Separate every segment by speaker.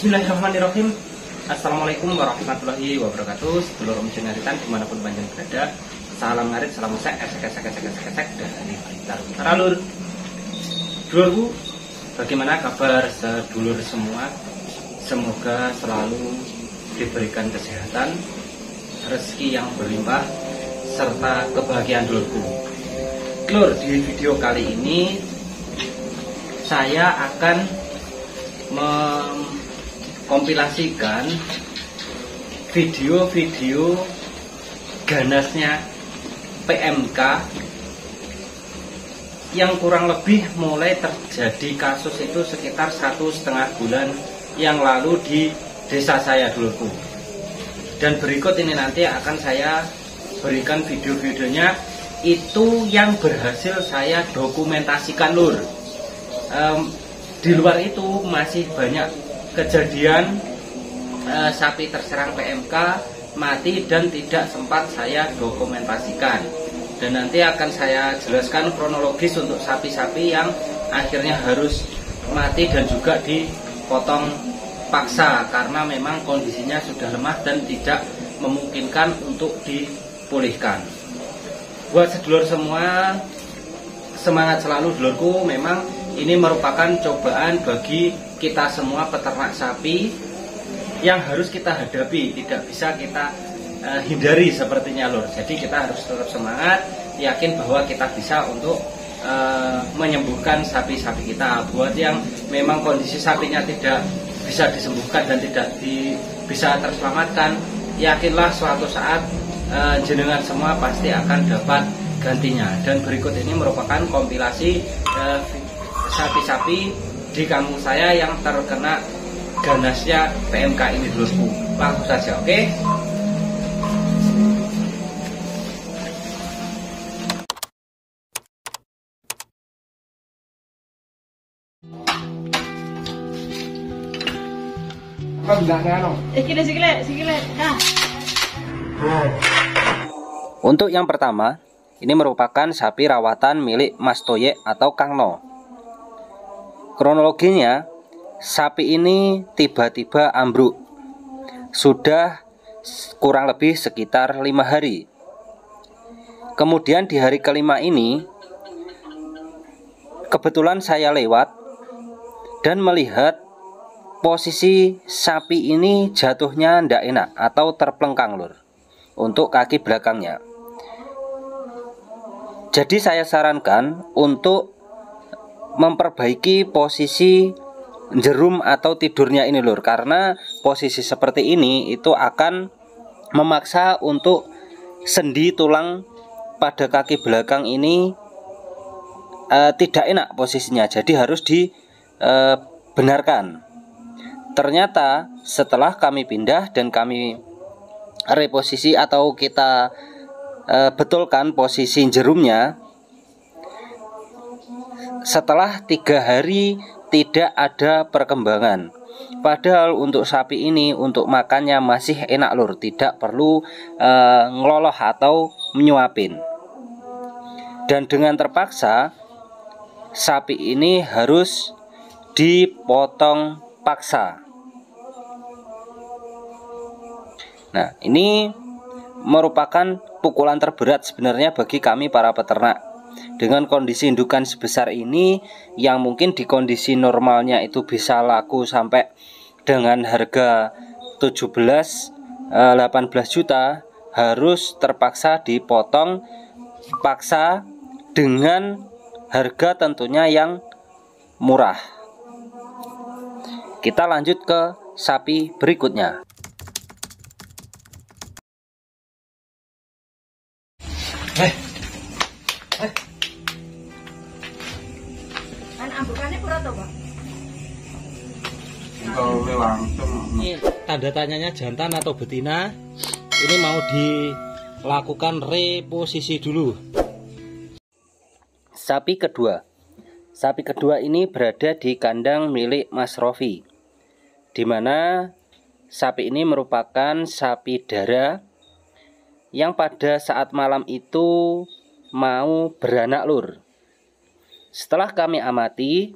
Speaker 1: Bismillahirrahmanirrahim Assalamualaikum warahmatullahi wabarakatuh Sebelum Om Jenaritan dimanapun panjang berada Salam ngarit, salam sek, esek, esek, esek, esek, esek Dari Blitar Utara Lur Dulurku, bagaimana kabar sedulur semua Semoga selalu diberikan kesehatan Rezeki yang berlimpah Serta kebahagiaan dulurku Lur, di video kali ini Saya akan Kompilasikan video-video ganasnya PMK yang kurang lebih mulai terjadi kasus itu sekitar satu setengah bulan yang lalu di desa saya dulu dan berikut ini nanti akan saya berikan video-videonya itu yang berhasil saya dokumentasikan lur um, di luar itu masih banyak kejadian e, sapi terserang PMK mati dan tidak sempat saya dokumentasikan dan nanti akan saya jelaskan kronologis untuk sapi-sapi yang akhirnya harus mati dan juga dipotong paksa karena memang kondisinya sudah lemah dan tidak memungkinkan untuk dipulihkan buat sedulur semua semangat selalu dulurku memang ini merupakan cobaan bagi kita semua peternak sapi yang harus kita hadapi, tidak bisa kita uh, hindari sepertinya lur. Jadi kita harus tetap semangat, yakin bahwa kita bisa untuk uh, menyembuhkan sapi-sapi kita. Buat yang memang kondisi sapinya tidak bisa disembuhkan dan tidak di, bisa terselamatkan, yakinlah suatu saat uh, jenengan semua pasti akan dapat gantinya. Dan berikut ini merupakan kompilasi uh, sapi -sapi di kampung saya yang terkena ganasnya PMK ini dulu langsung saja oke okay? Eh, nah. Untuk yang pertama, ini merupakan sapi rawatan milik Mas Toye atau Kang No Kronologinya, sapi ini tiba-tiba ambruk. Sudah kurang lebih sekitar lima hari. Kemudian di hari kelima ini, kebetulan saya lewat dan melihat posisi sapi ini jatuhnya tidak enak atau terpelengkang lur untuk kaki belakangnya. Jadi saya sarankan untuk memperbaiki posisi jerum atau tidurnya ini lur karena posisi seperti ini itu akan memaksa untuk sendi tulang pada kaki belakang ini e, tidak enak posisinya jadi harus dibenarkan eh, ternyata setelah kami pindah dan kami reposisi atau kita e, betulkan posisi jerumnya setelah tiga hari tidak ada perkembangan. Padahal untuk sapi ini untuk makannya masih enak lur, tidak perlu e, eh, ngeloloh atau menyuapin. Dan dengan terpaksa sapi ini harus dipotong paksa. Nah, ini merupakan pukulan terberat sebenarnya bagi kami para peternak dengan kondisi indukan sebesar ini yang mungkin di kondisi normalnya itu bisa laku sampai dengan harga 17 18 eh, juta harus terpaksa dipotong paksa dengan harga tentunya yang murah. Kita lanjut ke sapi berikutnya. Eh, gawe langsung tanda tanyanya jantan atau betina ini mau dilakukan reposisi dulu sapi kedua sapi kedua ini berada di kandang milik Mas Rofi dimana sapi ini merupakan sapi dara yang pada saat malam itu mau beranak lur. Setelah kami amati,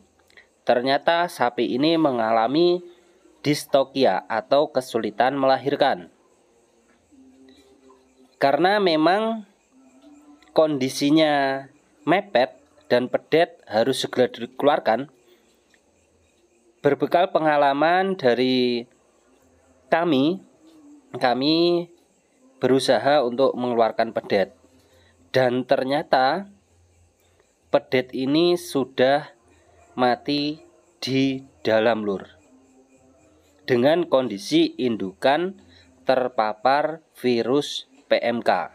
Speaker 1: Ternyata sapi ini mengalami distokia atau kesulitan melahirkan. Karena memang kondisinya mepet dan pedet harus segera dikeluarkan. Berbekal pengalaman dari kami, kami berusaha untuk mengeluarkan pedet. Dan ternyata pedet ini sudah mati di dalam lur dengan kondisi indukan terpapar virus PMK.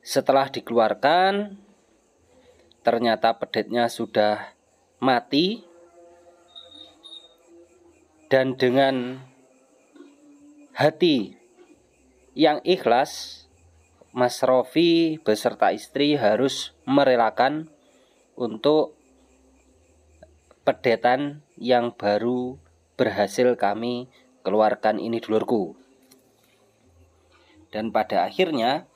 Speaker 1: Setelah dikeluarkan, ternyata pedetnya sudah mati dan dengan hati yang ikhlas Mas Rofi beserta istri harus merelakan untuk pedetan yang baru berhasil kami keluarkan ini dulurku. Dan pada akhirnya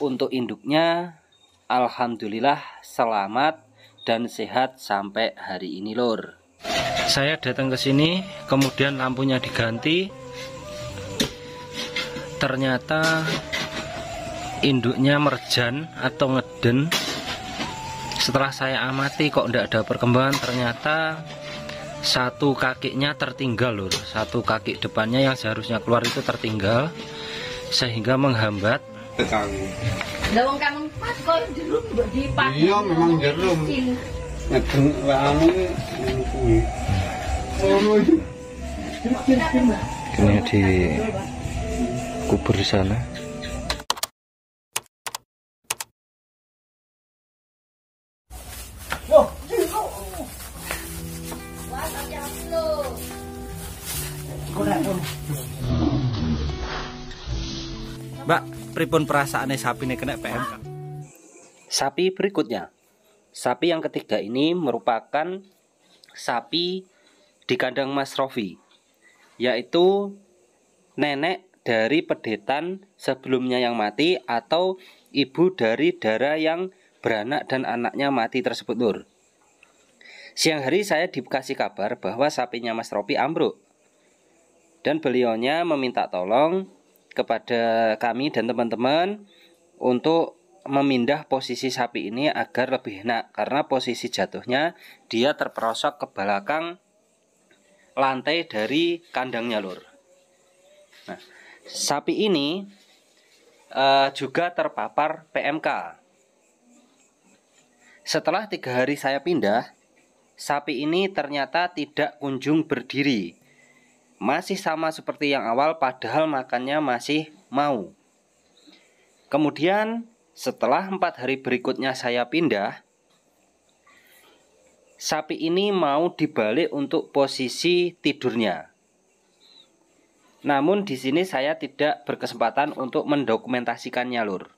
Speaker 1: untuk induknya alhamdulillah selamat dan sehat sampai hari ini lor. Saya datang ke sini kemudian lampunya diganti. Ternyata induknya merjan atau ngeden setelah saya amati kok tidak ada perkembangan ternyata satu kakinya tertinggal lur satu kaki depannya yang seharusnya keluar itu tertinggal sehingga menghambat Iya memang jerum. Anu, ini di kubur sana. Mbak, pripun perasaannya sapi ini kena PM. Sapi berikutnya. Sapi yang ketiga ini merupakan sapi di kandang Mas Rofi, yaitu nenek dari pedetan sebelumnya yang mati atau ibu dari darah yang beranak dan anaknya mati tersebut nur. Siang hari saya dikasih kabar bahwa sapinya Mas Rofi ambruk. Dan beliaunya meminta tolong kepada kami dan teman-teman untuk memindah posisi sapi ini agar lebih enak karena posisi jatuhnya dia terperosok ke belakang lantai dari kandangnya lur. Nah, sapi ini uh, juga terpapar PMK. Setelah tiga hari saya pindah, sapi ini ternyata tidak kunjung berdiri masih sama seperti yang awal padahal makannya masih mau. Kemudian setelah empat hari berikutnya saya pindah, sapi ini mau dibalik untuk posisi tidurnya. Namun di sini saya tidak berkesempatan untuk mendokumentasikannya lur.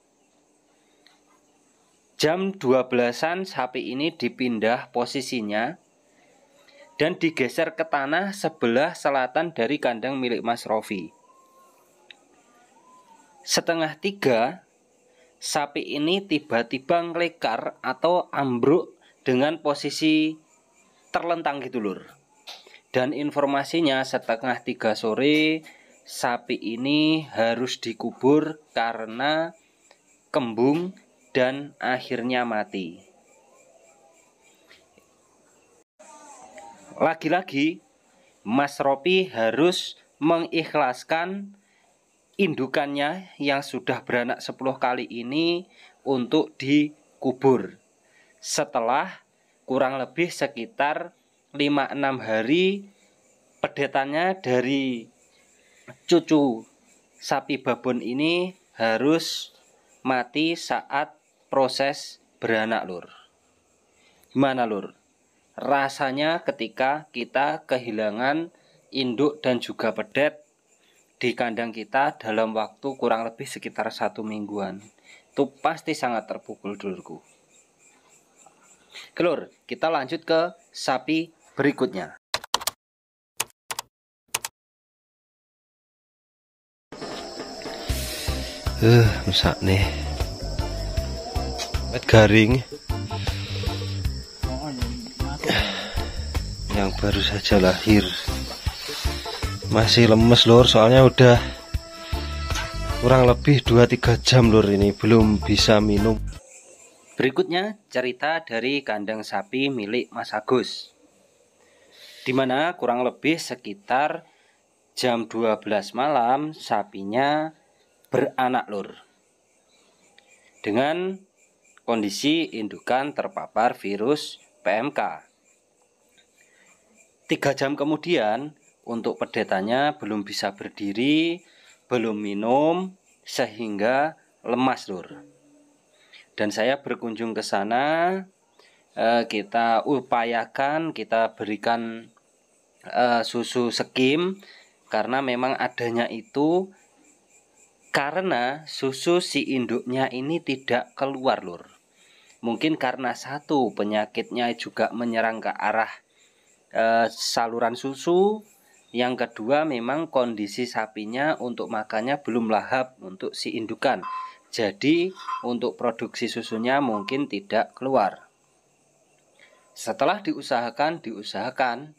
Speaker 1: Jam 12-an sapi ini dipindah posisinya dan digeser ke tanah sebelah selatan dari kandang milik Mas Rofi. Setengah tiga, sapi ini tiba-tiba ngelekar atau ambruk dengan posisi terlentang gitu lur. Dan informasinya setengah tiga sore sapi ini harus dikubur karena kembung dan akhirnya mati. lagi-lagi Mas Ropi harus mengikhlaskan indukannya yang sudah beranak 10 kali ini untuk dikubur setelah kurang lebih sekitar 5-6 hari pedetannya dari cucu sapi babon ini harus mati saat proses beranak lur gimana lur rasanya ketika kita kehilangan induk dan juga pedet di kandang kita dalam waktu kurang lebih sekitar satu mingguan itu pasti sangat terpukul dulurku Kelur, kita lanjut ke sapi berikutnya Eh, uh, nih, nih. Garing. yang baru saja lahir masih lemes lor soalnya udah kurang lebih 2-3 jam lor ini belum bisa minum berikutnya cerita dari kandang sapi milik Mas Agus dimana kurang lebih sekitar jam 12 malam sapinya beranak lor dengan kondisi indukan terpapar virus PMK Tiga jam kemudian, untuk pedetanya belum bisa berdiri, belum minum, sehingga lemas, lur. Dan saya berkunjung ke sana, eh, kita upayakan, kita berikan eh, susu sekim, karena memang adanya itu karena susu si induknya ini tidak keluar, lur. Mungkin karena satu penyakitnya juga menyerang ke arah Eh, saluran susu yang kedua memang kondisi sapinya untuk makannya belum lahap untuk si indukan jadi untuk produksi susunya mungkin tidak keluar setelah diusahakan diusahakan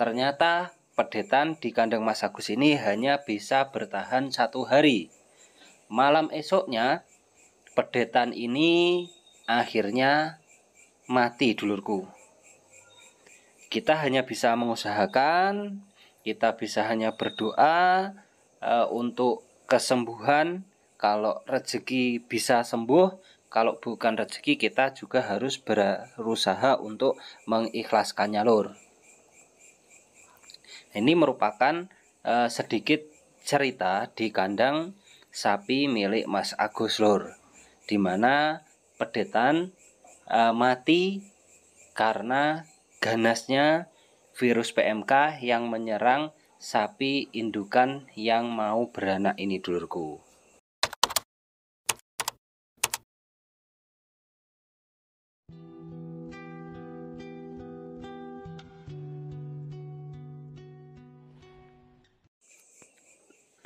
Speaker 1: ternyata pedetan di kandang Mas Agus ini hanya bisa bertahan satu hari malam esoknya pedetan ini akhirnya mati dulurku kita hanya bisa mengusahakan, kita bisa hanya berdoa e, untuk kesembuhan. Kalau rezeki bisa sembuh, kalau bukan rezeki kita juga harus berusaha untuk mengikhlaskannya lur. Ini merupakan e, sedikit cerita di kandang sapi milik Mas Agus lur, di mana pedetan e, mati karena ganasnya virus PMK yang menyerang sapi indukan yang mau beranak ini dulurku.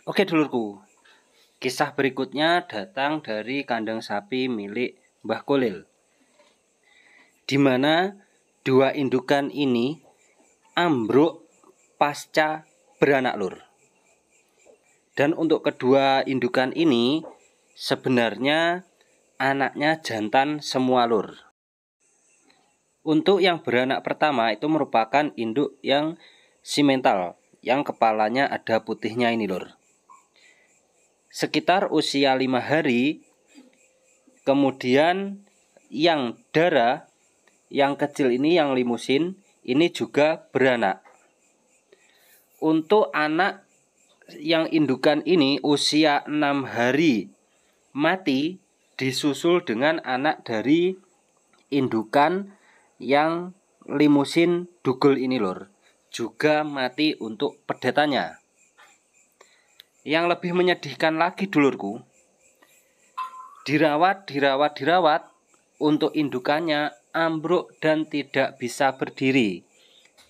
Speaker 1: Oke dulurku, kisah berikutnya datang dari kandang sapi milik Mbah Kolil, di mana dua indukan ini ambruk pasca beranak lur. Dan untuk kedua indukan ini sebenarnya anaknya jantan semua lur. Untuk yang beranak pertama itu merupakan induk yang simental, yang kepalanya ada putihnya ini lur. Sekitar usia lima hari, kemudian yang darah yang kecil ini yang limusin ini juga beranak. Untuk anak yang indukan ini usia 6 hari mati disusul dengan anak dari indukan yang limusin dugul ini lor juga mati untuk pedetanya. Yang lebih menyedihkan lagi dulurku, dirawat, dirawat, dirawat untuk indukannya ambruk dan tidak bisa berdiri.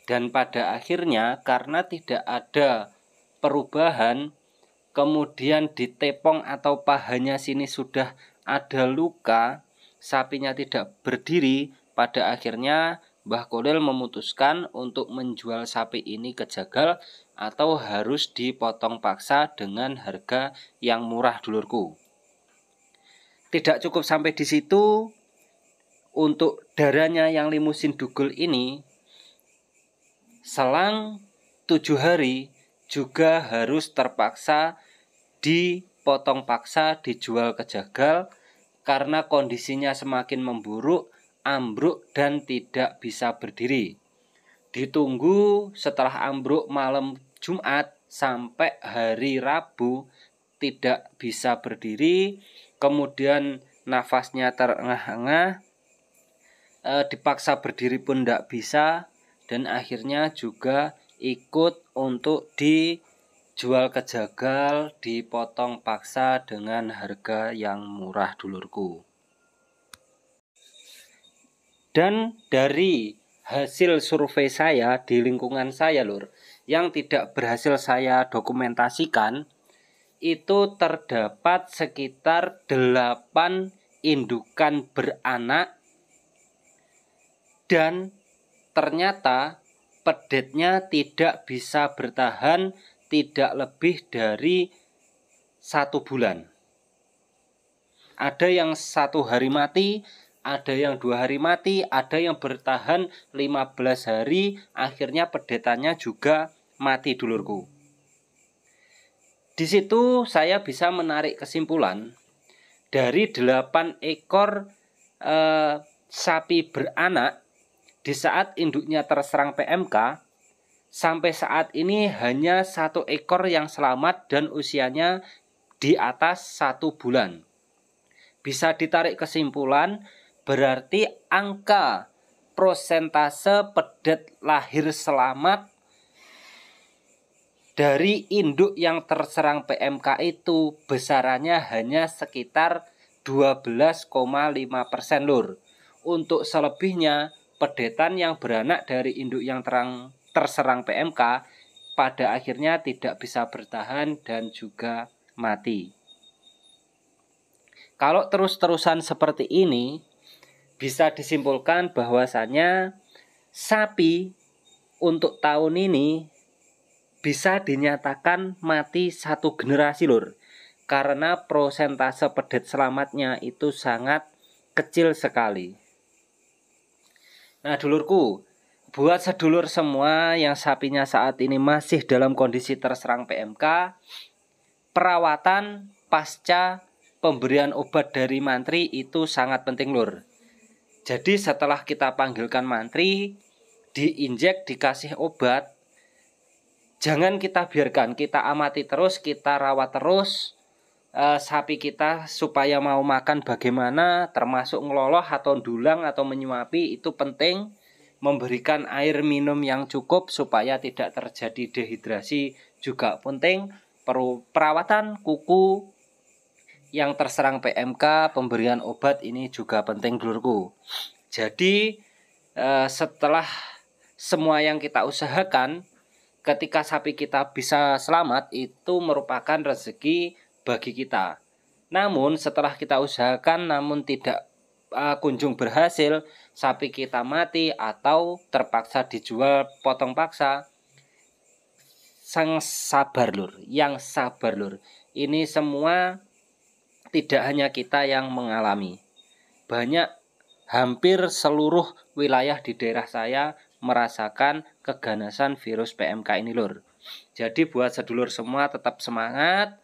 Speaker 1: Dan pada akhirnya karena tidak ada perubahan, kemudian di tepong atau pahanya sini sudah ada luka, sapinya tidak berdiri, pada akhirnya Mbah Kolil memutuskan untuk menjual sapi ini ke Jagal atau harus dipotong paksa dengan harga yang murah dulurku. Tidak cukup sampai di situ, untuk darahnya yang limusin dugul ini selang tujuh hari juga harus terpaksa dipotong paksa dijual ke jagal karena kondisinya semakin memburuk, ambruk dan tidak bisa berdiri. Ditunggu setelah ambruk malam Jumat sampai hari Rabu tidak bisa berdiri, kemudian nafasnya terengah-engah, Eh, dipaksa berdiri pun tidak bisa dan akhirnya juga ikut untuk dijual ke jagal dipotong paksa dengan harga yang murah dulurku dan dari hasil survei saya di lingkungan saya lur yang tidak berhasil saya dokumentasikan itu terdapat sekitar 8 indukan beranak dan ternyata pedetnya tidak bisa bertahan tidak lebih dari satu bulan. Ada yang satu hari mati, ada yang dua hari mati, ada yang bertahan 15 hari, akhirnya pedetannya juga mati dulurku. Di situ saya bisa menarik kesimpulan dari 8 ekor eh, sapi beranak di saat induknya terserang PMK, sampai saat ini hanya satu ekor yang selamat dan usianya di atas satu bulan. Bisa ditarik kesimpulan, berarti angka prosentase pedet lahir selamat dari induk yang terserang PMK itu besarannya hanya sekitar 12,5% lur. Untuk selebihnya pedetan yang beranak dari induk yang terang terserang PMK pada akhirnya tidak bisa bertahan dan juga mati. Kalau terus-terusan seperti ini, bisa disimpulkan bahwasannya sapi untuk tahun ini bisa dinyatakan mati satu generasi lur karena prosentase pedet selamatnya itu sangat kecil sekali. Nah, dulurku, buat sedulur semua yang sapinya saat ini masih dalam kondisi terserang PMK, perawatan pasca pemberian obat dari mantri itu sangat penting lur. Jadi setelah kita panggilkan mantri, diinjek, dikasih obat, jangan kita biarkan, kita amati terus, kita rawat terus Eh, sapi kita supaya mau makan bagaimana termasuk ngeloloh atau dulang atau menyuapi itu penting memberikan air minum yang cukup supaya tidak terjadi dehidrasi juga penting perawatan kuku yang terserang PMK pemberian obat ini juga penting dulurku jadi eh, setelah semua yang kita usahakan ketika sapi kita bisa selamat itu merupakan rezeki bagi kita. Namun setelah kita usahakan namun tidak uh, kunjung berhasil, sapi kita mati atau terpaksa dijual potong paksa. Sang sabar lur, yang sabar lur. Ini semua tidak hanya kita yang mengalami. Banyak hampir seluruh wilayah di daerah saya merasakan keganasan virus PMK ini lur. Jadi buat sedulur semua tetap semangat,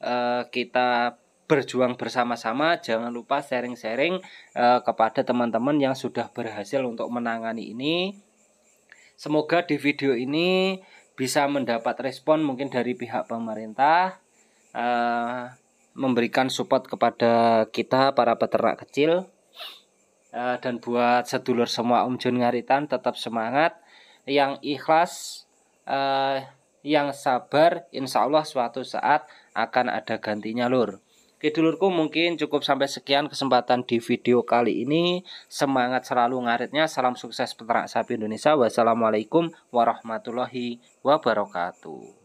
Speaker 1: Eh, kita berjuang bersama-sama. Jangan lupa sharing-sharing eh, kepada teman-teman yang sudah berhasil untuk menangani ini. Semoga di video ini bisa mendapat respon mungkin dari pihak pemerintah eh, memberikan support kepada kita para peternak kecil dan buat sedulur semua Om Jun Ngaritan tetap semangat yang ikhlas yang sabar insya Allah suatu saat akan ada gantinya lur Kidulurku mungkin cukup sampai sekian kesempatan di video kali ini. Semangat selalu ngaritnya. Salam sukses peternak sapi Indonesia. Wassalamualaikum warahmatullahi wabarakatuh.